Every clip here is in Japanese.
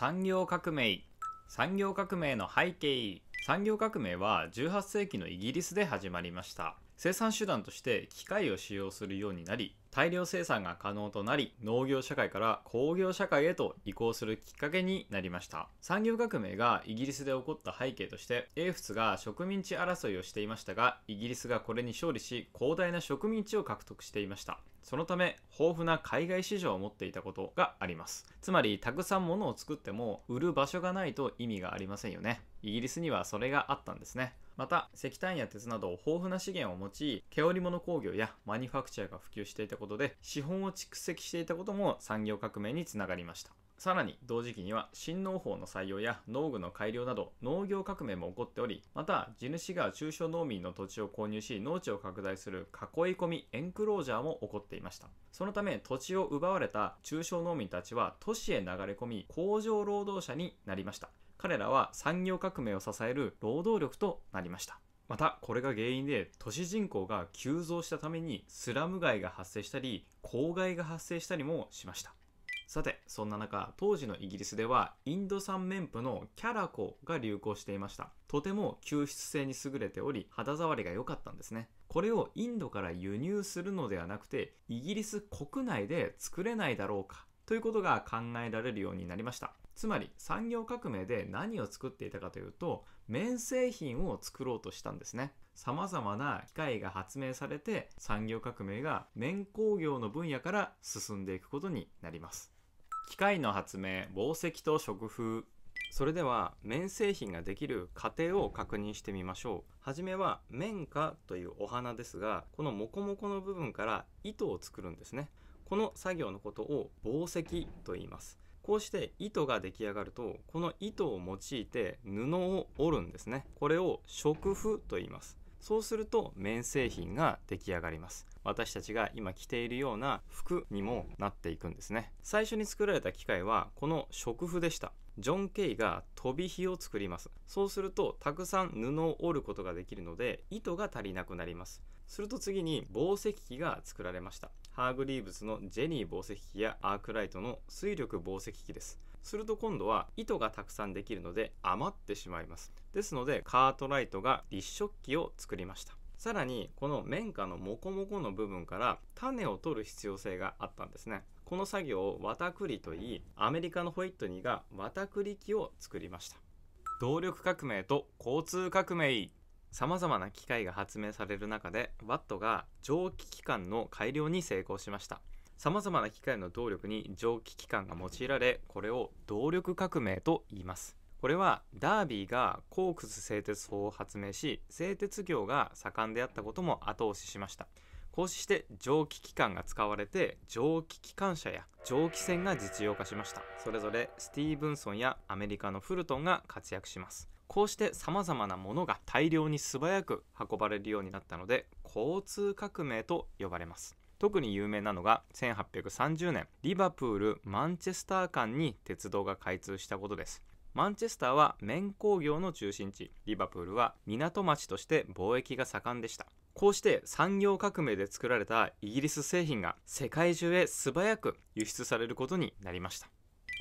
産業革命産業革命の背景産業革命は18世紀のイギリスで始まりました生産手段として機械を使用するようになり大量生産が可能となり農業社会から工業社会へと移行するきっかけになりました産業革命がイギリスで起こった背景として英仏が植民地争いをしていましたがイギリスがこれに勝利し広大な植民地を獲得していましたそのため豊富な海外市場を持っていたことがありますつまりたくさん物を作っても売る場所がないと意味がありませんよねイギリスにはそれがあったんですねまた石炭や鉄など豊富な資源を用い毛織物工業やマニファクチャーが普及していたことで資本を蓄積していたことも産業革命につながりましたさらに同時期には新農法の採用や農具の改良など農業革命も起こっておりまた地主が中小農民の土地を購入し農地を拡大する囲い込みエンクロージャーも起こっていましたそのため土地を奪われた中小農民たちは都市へ流れ込み工場労働者になりました彼らは産業革命を支える労働力となりましたまたこれが原因で都市人口が急増したためにスラム街が発生したり公害が発生したりもしましたさてそんな中当時のイギリスではインド産綿布のキャラコが流行していましたとても吸湿性に優れており肌触りが良かったんですねこれをインドから輸入するのではなくてイギリス国内で作れないだろうかということが考えられるようになりましたつまり産業革命で何を作っていたかというと綿製品を作ろうとしたんですねさまざまな機械が発明されて産業革命が綿工業の分野から進んでいくことになります機械の発明紡績と食風それでは綿製品ができる過程を確認してみましょうはじめは綿花というお花ですがこのモコモコの部分から糸を作るんですねこの作業のことを紡績と言いますこうして糸が出来上がるとこの糸を用いて布を織るんですねこれを織布と言いますそうすると綿製品が出来上がります私たちが今着ているような服にもなっていくんですね最初に作られた機械はこの織布でしたジョン・ケイが飛び火を作りますそうするとたくさん布を織ることができるので糸が足りなくなりますすると次に紡績機が作られました。ハーグリーブスのジェニー紡績機やアークライトの水力紡績機です。すると今度は糸がたくさんできるので余ってしまいます。ですのでカートライトが立食器を作りました。さらにこの綿花のモコモコの部分から種を取る必要性があったんですね。この作業を綿栗といい、アメリカのホイットニーが綿栗機を作りました。動力革命と交通革命さまざまな機械が発明される中でワットが蒸気機関の改良に成功しましたさまざまな機械の動力に蒸気機関が用いられこれを動力革命と言いますこれはダービーがコークス製鉄法を発明し製鉄業が盛んであったことも後押ししましたこうして蒸気機関が使われて蒸気機関車や蒸気船が実用化しましたそれぞれスティーブンソンやアメリカのフルトンが活躍しますこうして様々なものが大量に素早く運ばれるようになったので交通革命と呼ばれます特に有名なのが1830年リバプール・マンチェスター間に鉄道が開通したことですマンチェスターは綿工業の中心地リバプールは港町として貿易が盛んでしたこうして産業革命で作られたイギリス製品が世界中へ素早く輸出されることになりました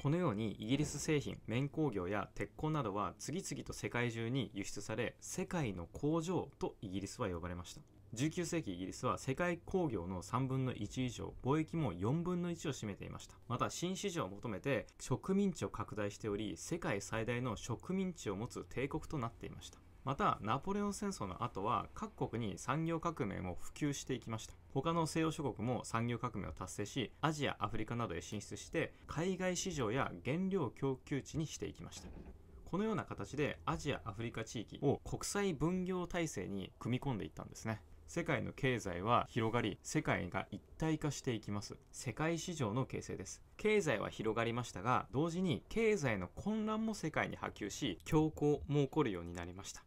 このようにイギリス製品綿工業や鉄鋼などは次々と世界中に輸出され世界の工場とイギリスは呼ばれました19世紀イギリスは世界工業の3分の1以上、貿易も4分の1を占めていました。また新市場を求めて植民地を拡大しており、世界最大の植民地を持つ帝国となっていました。また、ナポレオン戦争の後は各国に産業革命も普及していきました。他の西洋諸国も産業革命を達成しアジアアフリカなどへ進出して海外市場や原料供給地にしていきましたこのような形でアジアアフリカ地域を国際分業体制に組み込んでいったんですね世界の経済は広がり世界が一体化していきます世界市場の形成です経済は広がりましたが同時に経済の混乱も世界に波及し恐慌も起こるようになりました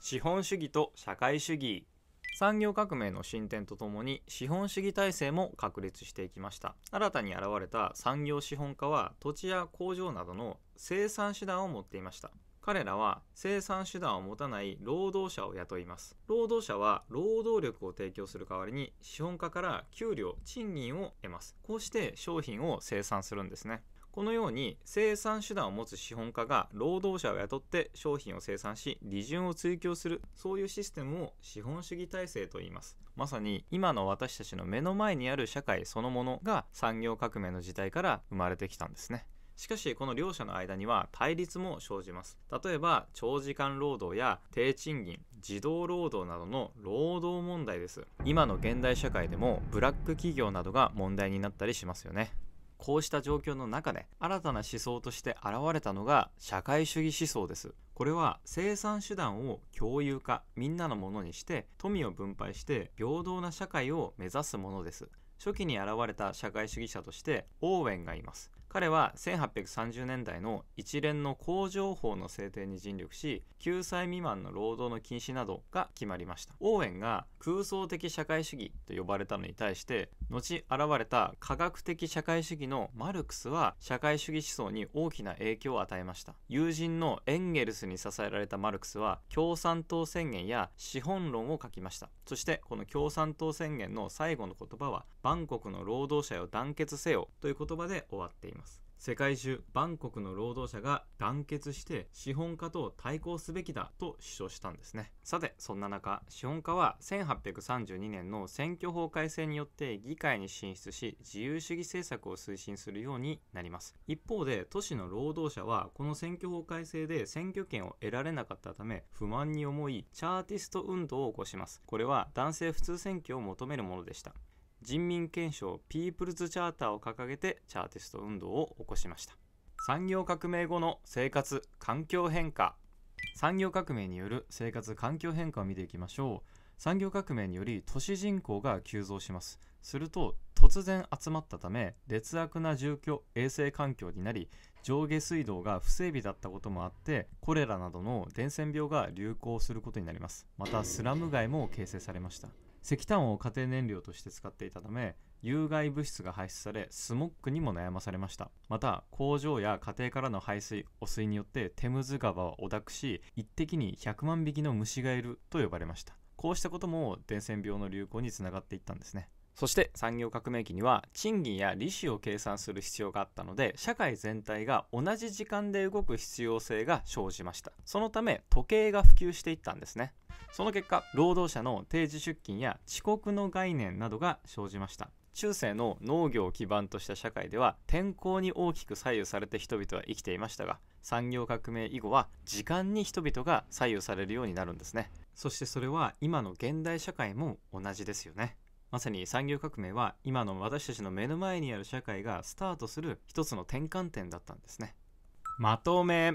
資本主義と社会主義産業革命の進展とともに資本主義体制も確立していきました新たに現れた産業資本家は土地や工場などの生産手段を持っていました彼らは生産手段を持たない労働者を雇います労働者は労働力を提供する代わりに資本家から給料賃金を得ますこうして商品を生産するんですねこのように生産手段を持つ資本家が労働者を雇って商品を生産し利潤を追求するそういうシステムを資本主義体制と言いますまさに今の私たちの目の前にある社会そのものが産業革命の時代から生まれてきたんですねしかしこの両者の間には対立も生じます例えば長時間労働や低賃金児童労働などの労働問題です今の現代社会でもブラック企業などが問題になったりしますよねこうした状況の中で新たな思想として現れたのが社会主義思想ですこれは生産手段を共有化みんなのものにして富を分配して平等な社会を目指すものです初期に現れた社会主義者としてオーウェンがいます彼は1830年代の一連の工場法の制定に尽力し9歳未満の労働の禁止などが決まりましたオーウェンが空想的社会主義と呼ばれたのに対して後現れた科学的社会主義のマルクスは社会主義思想に大きな影響を与えました友人のエンゲルスに支えられたマルクスは共産党宣言や資本論を書きましたそしてこの共産党宣言の最後の言葉は「万国の労働者よ団結せよ」という言葉で終わっています世界中バンコクの労働者が団結して資本家と対抗すべきだと主張したんですねさてそんな中資本家は1832年の選挙法改正によって議会に進出し自由主義政策を推進するようになります一方で都市の労働者はこの選挙法改正で選挙権を得られなかったため不満に思いチャーティスト運動を起こしますこれは男性普通選挙を求めるものでした人民憲章ピープルズチャーターを掲げてチャーティスト運動を起こしました産業革命後の生活環境変化産業革命による生活環境変化を見ていきましょう産業革命により都市人口が急増しますすると突然集まったため劣悪な住居衛生環境になり上下水道が不整備だったこともあってコレラなどの伝染病が流行することになりますまたスラム街も形成されました石炭を家庭燃料として使っていたため有害物質が排出されスモッグにも悩まされましたまた工場や家庭からの排水汚水によってテムズ川を汚濁し一滴に100万匹の虫がいると呼ばれましたこうしたことも伝染病の流行につながっていったんですねそして産業革命期には賃金や利子を計算する必要があったので社会全体が同じ時間で動く必要性が生じましたそのため時計が普及していったんですねその結果労働者の定時出勤や遅刻の概念などが生じました中世の農業を基盤とした社会では天候に大きく左右されて人々は生きていましたが産業革命以後は時間に人々が左右されるようになるんですねそしてそれは今の現代社会も同じですよねまさに産業革命は今の私たちの目の前にある社会がスタートする一つの転換点だったんですねまとめ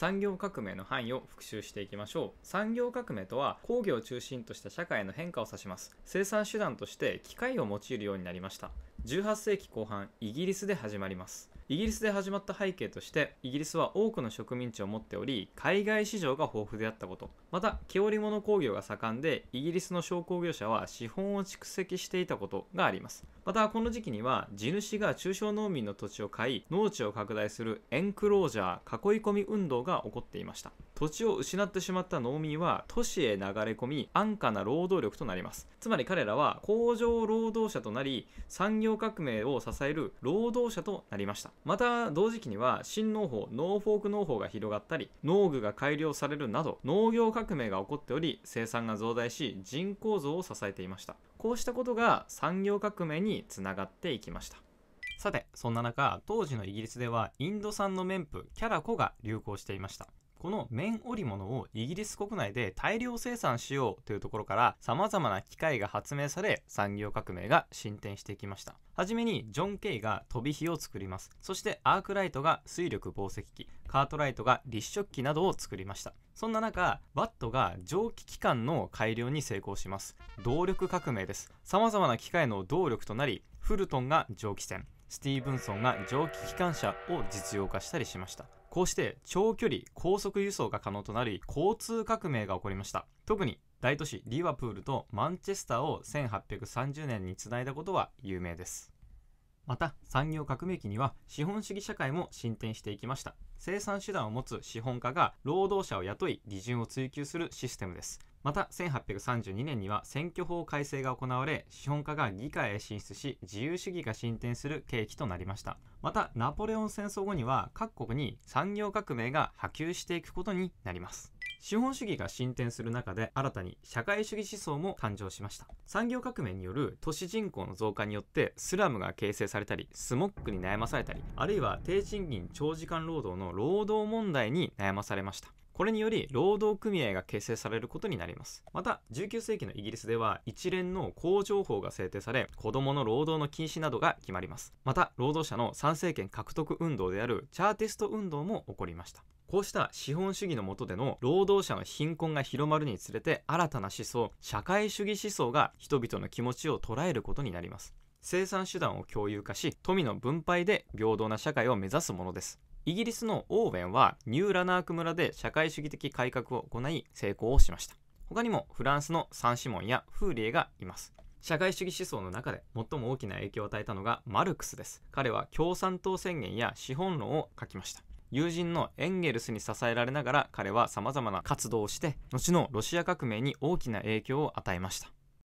産業革命の範囲を復習していきましょう産業革命とは工業を中心とした社会の変化を指します生産手段として機械を用いるようになりました18世紀後半イギリスで始まりますイギリスで始まった背景としてイギリスは多くの植民地を持っており海外市場が豊富であったことまた毛織物工業が盛んでイギリスの商工業者は資本を蓄積していたことがありますまたこの時期には地主が中小農民の土地を買い農地を拡大するエンクロージャー囲い込み運動が起こっていました土地を失ってしまった農民は都市へ流れ込み安価な労働力となりますつまり彼らは工場労働者となり産業革命を支える労働者となりましたまた同時期には新農法ノーフォーク農法が広がったり農具が改良されるなど農業革革命が起こっており生産が増大し人口増を支えていましたこうしたことが産業革命につながっていきましたさてそんな中当時のイギリスではインド産の綿布キャラコが流行していましたこの綿織物をイギリス国内で大量生産しようというところから様々な機械が発明され産業革命が進展していきましたはじめにジョン・ケイが飛び火を作りますそしてアークライトが水力紡績機カートライトが立食機などを作りましたそんな中バットが蒸気機関の改良に成功します動力革命です様々な機械の動力となりフルトンが蒸気船スティーブンソンが蒸気機関車を実用化したりしましたこうして長距離高速輸送が可能となり交通革命が起こりました特に大都市リバプールとマンチェスターを1830年につないだことは有名ですまた産業革命期には資本主義社会も進展していきました生産手段を持つ資本家が労働者を雇い利潤を追求するシステムですまた1832年には選挙法改正が行われ資本家が議会へ進出し自由主義が進展する契機となりましたまたナポレオン戦争後には各国に産業革命が波及していくことになります資本主義が進展する中で新たに社会主義思想も誕生しました産業革命による都市人口の増加によってスラムが形成されたりスモックに悩まされたりあるいは低賃金長時間労働の労働問題に悩まされましたこれにより労働組合が結成されることになります。また、19世紀のイギリスでは一連の工場法が制定され、子供の労働の禁止などが決まります。また、労働者の参政権獲得運動であるチャーティスト運動も起こりました。こうした資本主義の下での労働者の貧困が広まるにつれて新たな思想、社会主義思想が人々の気持ちを捉えることになります。生産手段を共有化し、富の分配で平等な社会を目指すものです。イギリスのオーウェンはニューラナーク村で社会主義的改革を行い成功をしました他にもフランスのサンシモンやフーリエがいます社会主義思想の中で最も大きな影響を与えたのがマルクスです彼は共産党宣言や資本論を書きました友人のエンゲルスに支えられながら彼は様々な活動をして後のロシア革命に大きな影響を与えました